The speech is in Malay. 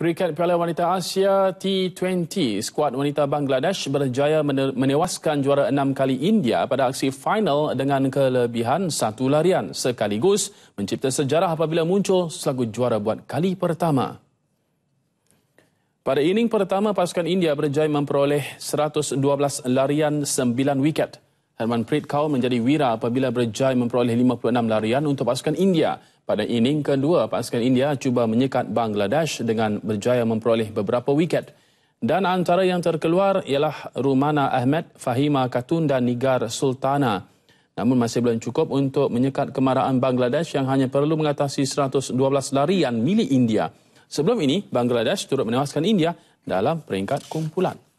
Peringkat Piala Wanita Asia T20, skuad wanita Bangladesh berjaya menewaskan juara enam kali India pada aksi final dengan kelebihan satu larian sekaligus mencipta sejarah apabila muncul selaku juara buat kali pertama. Pada inning pertama, pasukan India berjaya memperoleh 112 larian 9 wiket. Herman Preet Kaur menjadi wira apabila berjaya memperoleh 56 larian untuk pasukan India. Pada inning kedua, pasukan India cuba menyekat Bangladesh dengan berjaya memperoleh beberapa wiket. Dan antara yang terkeluar ialah Rumana Ahmed, Fahima Khatun dan Nigar Sultana. Namun masih belum cukup untuk menyekat kemarahan Bangladesh yang hanya perlu mengatasi 112 larian milik India. Sebelum ini, Bangladesh turut menewaskan India dalam peringkat kumpulan.